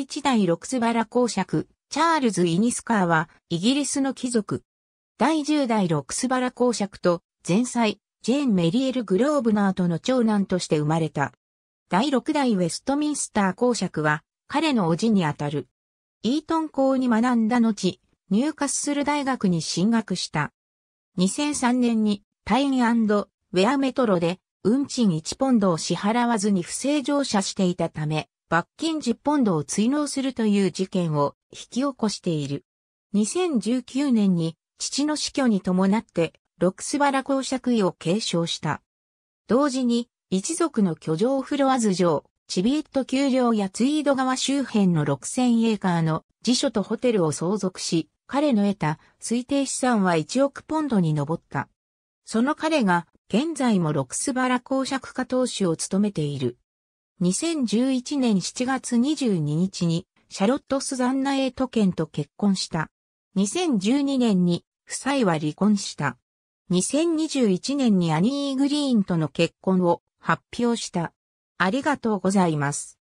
11代クスバラ公爵、チャールズ・イニスカーは、イギリスの貴族。第10代ロクスバラ公爵と、前妻、ジェーン・メリエル・グローブナーとの長男として生まれた。第6代ウェストミンスター公爵は、彼の叔父にあたる。イートン校に学んだ後、ニューカッスル大学に進学した。2003年に、タインウェアメトロで、運賃1ポンドを支払わずに不正乗車していたため、罰金10ポンドを追納するという事件を引き起こしている。2019年に父の死去に伴ってロクスバラ公爵位を継承した。同時に一族の居城フロアズ城、チビエット丘陵やツイード川周辺の6000エーカーの辞書とホテルを相続し、彼の得た推定資産は1億ポンドに上った。その彼が現在もロクスバラ公爵家当主を務めている。2011年7月22日にシャロット・スザンナ・エイトケンと結婚した。2012年に夫妻は離婚した。2021年にアニー・グリーンとの結婚を発表した。ありがとうございます。